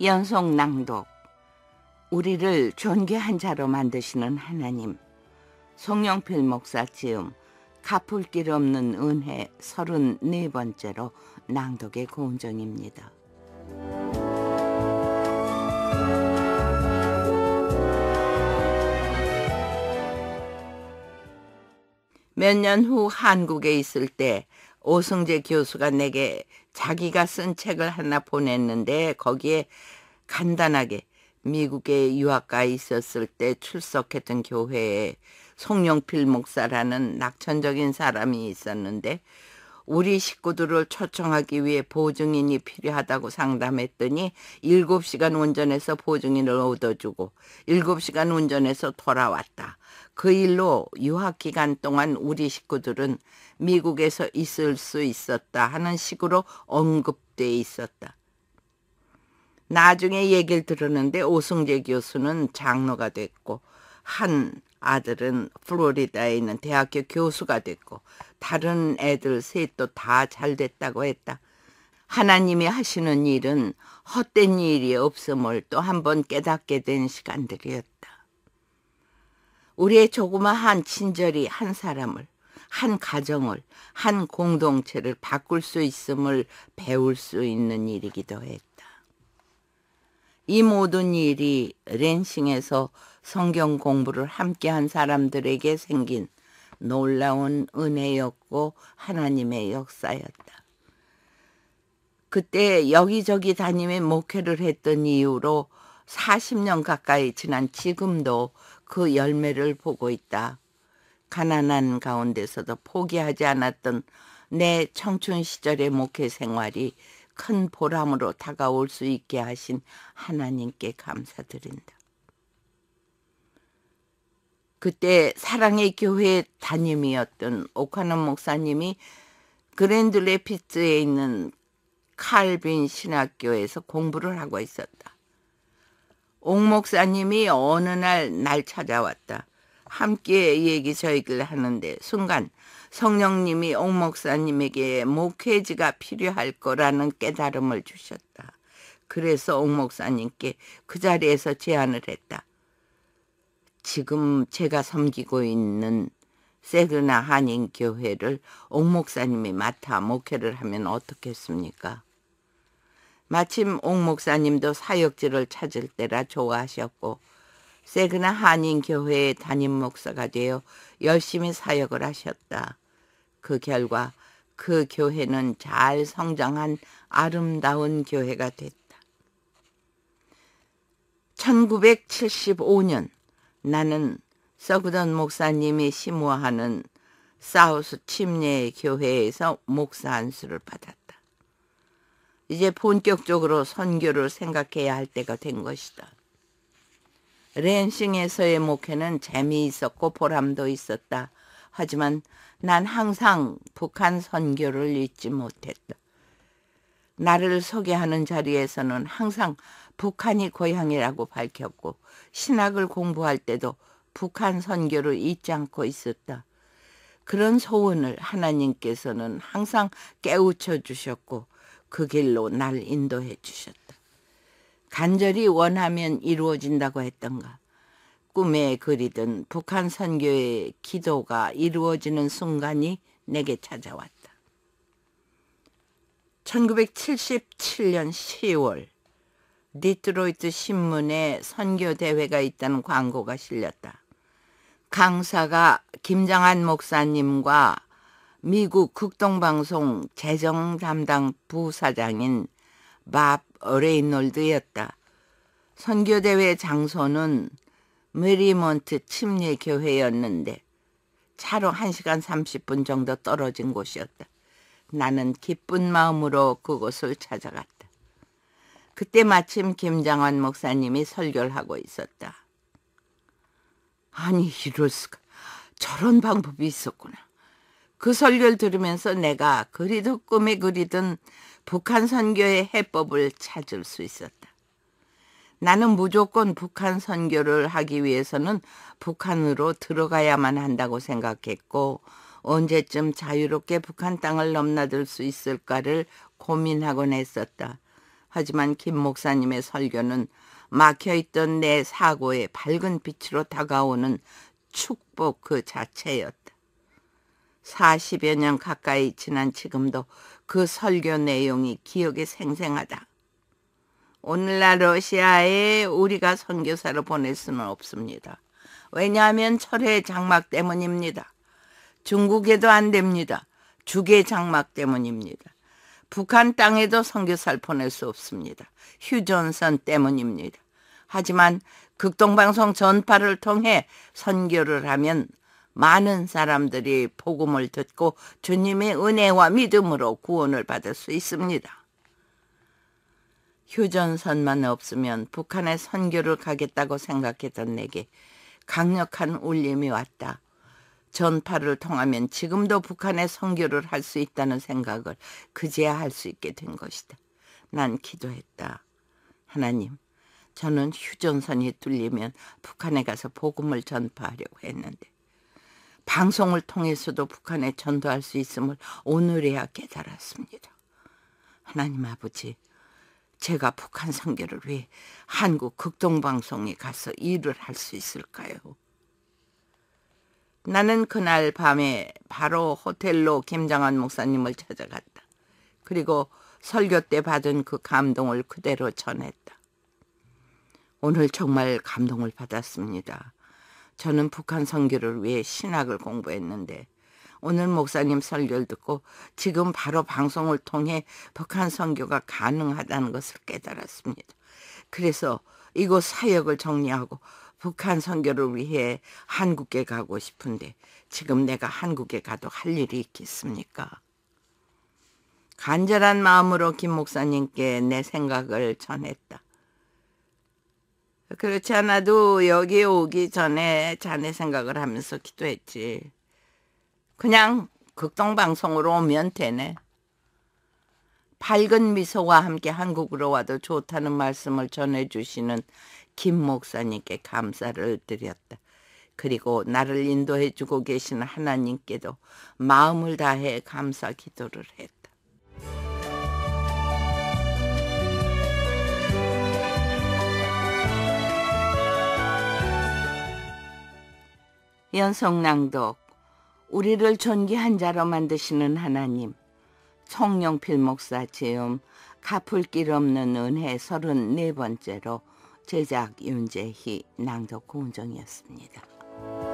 연속 낭독 우리를 존귀한 자로 만드시는 하나님 송영필 목사 지음 갚을 길 없는 은혜 34번째로 낭독의 고운정입니다. 몇 년 후 한국에 있을 때 오승재 교수가 내게 자기가 쓴 책을 하나 보냈는데 거기에 간단하게 미국에 유학가 있었을 때 출석했던 교회에 송영필 목사라는 낙천적인 사람이 있었는데 우리 식구들을 초청하기 위해 보증인이 필요하다고 상담했더니 7시간 운전해서 보증인을 얻어주고 7시간 운전해서 돌아왔다. 그 일로 유학 기간 동안 우리 식구들은 미국에서 있을 수 있었다 하는 식으로 언급돼 있었다. 나중에 얘기를 들었는데 오승재 교수는 장로가 됐고 한 아들은 플로리다에 있는 대학교 교수가 됐고 다른 애들 셋도 다 잘 됐다고 했다. 하나님이 하시는 일은 헛된 일이 없음을 또 한 번 깨닫게 된 시간들이었다. 우리의 조그마한 친절이 한 사람을, 한 가정을, 한 공동체를 바꿀 수 있음을 배울 수 있는 일이기도 했다. 이 모든 일이 렌싱에서 성경 공부를 함께 한 사람들에게 생긴 놀라운 은혜였고 하나님의 역사였다. 그때 여기저기 다니며 목회를 했던 이유로 40년 가까이 지난 지금도 그 열매를 보고 있다. 가난한 가운데서도 포기하지 않았던 내 청춘 시절의 목회 생활이 큰 보람으로 다가올 수 있게 하신 하나님께 감사드린다. 그때 사랑의 교회 담임이었던 오카노 목사님이 그랜드 레피츠에 있는 칼빈 신학교에서 공부를 하고 있었다. 옥 목사님이 어느 날 날 찾아왔다. 함께 얘기 저얘기 하는데 순간 성령님이 옥 목사님에게 목회지가 필요할 거라는 깨달음을 주셨다. 그래서 옥 목사님께 그 자리에서 제안을 했다. 지금 제가 섬기고 있는 세르나 한인 교회를 옥 목사님이 맡아 목회를 하면 어떻겠습니까? 마침 옥 목사님도 사역지를 찾을 때라 좋아하셨고 세그나 한인교회의 담임 목사가 되어 열심히 사역을 하셨다. 그 결과 그 교회는 잘 성장한 아름다운 교회가 됐다. 1975년 나는 서그던 목사님이 심호하는 사우스 침례 교회에서 목사 안수를 받았다. 이제 본격적으로 선교를 생각해야 할 때가 된 것이다. 랜싱에서의 목회는 재미있었고 보람도 있었다. 하지만 난 항상 북한 선교를 잊지 못했다. 나를 소개하는 자리에서는 항상 북한이 고향이라고 밝혔고 신학을 공부할 때도 북한 선교를 잊지 않고 있었다. 그런 소원을 하나님께서는 항상 깨우쳐 주셨고 그 길로 날 인도해 주셨다. 간절히 원하면 이루어진다고 했던가. 꿈에 그리던 북한 선교의 기도가 이루어지는 순간이 내게 찾아왔다. 1977년 10월 디트로이트 신문에 선교 대회가 있다는 광고가 실렸다. 강사가 김장한 목사님과 미국 극동방송 재정 담당 부사장인 밥레이놀드였다 선교대회 장소는 메리먼트 침례교회였는데 차로 1시간 30분 정도 떨어진 곳이었다. 나는 기쁜 마음으로 그곳을 찾아갔다. 그때 마침 김장환 목사님이 설교를 하고 있었다. 아니 이럴 수가 저런 방법이 있었구나. 그 설교를 들으면서 내가 그리도 꿈에 그리던 북한 선교의 해법을 찾을 수 있었다. 나는 무조건 북한 선교를 하기 위해서는 북한으로 들어가야만 한다고 생각했고 언제쯤 자유롭게 북한 땅을 넘나들 수 있을까를 고민하곤 했었다. 하지만 김 목사님의 설교는 막혀있던 내 사고에 밝은 빛으로 다가오는 축복 그 자체였다. 40여 년 가까이 지난 지금도 그 설교 내용이 기억에 생생하다. 오늘날 러시아에 우리가 선교사를 보낼 수는 없습니다. 왜냐하면 철의 장막 때문입니다. 중국에도 안 됩니다. 주계 장막 때문입니다. 북한 땅에도 선교사를 보낼 수 없습니다. 휴전선 때문입니다. 하지만 극동방송 전파를 통해 선교를 하면 많은 사람들이 복음을 듣고 주님의 은혜와 믿음으로 구원을 받을 수 있습니다. 휴전선만 없으면 북한에 선교를 가겠다고 생각했던 내게 강력한 울림이 왔다. 전파를 통하면 지금도 북한에 선교를 할 수 있다는 생각을 그제야 할 수 있게 된 것이다. 난 기도했다. 하나님, 저는 휴전선이 뚫리면 북한에 가서 복음을 전파하려고 했는데 방송을 통해서도 북한에 전도할 수 있음을 오늘이야 깨달았습니다. 하나님 아버지, 제가 북한 선교를 위해 한국 극동방송에 가서 일을 할 수 있을까요? 나는 그날 밤에 바로 호텔로 김장한 목사님을 찾아갔다. 그리고 설교 때 받은 그 감동을 그대로 전했다. 오늘 정말 감동을 받았습니다. 저는 북한 선교를 위해 신학을 공부했는데 오늘 목사님 설교를 듣고 지금 바로 방송을 통해 북한 선교가 가능하다는 것을 깨달았습니다. 그래서 이곳 사역을 정리하고 북한 선교를 위해 한국에 가고 싶은데 지금 내가 한국에 가도 할 일이 있겠습니까? 간절한 마음으로 김 목사님께 내 생각을 전했다. 그렇지 않아도 여기 오기 전에 자네 생각을 하면서 기도했지. 그냥 극동방송으로 오면 되네. 밝은 미소와 함께 한국으로 와도 좋다는 말씀을 전해주시는 김 목사님께 감사를 드렸다. 그리고 나를 인도해주고 계시 하나님께도 마음을 다해 감사 기도를 했다. 연속낭독 우리를 존귀한 자로 만드시는 하나님 성령필 목사 제음 갚을 길 없는 은혜 34번째로 제작 윤재희 낭독 공정이었습니다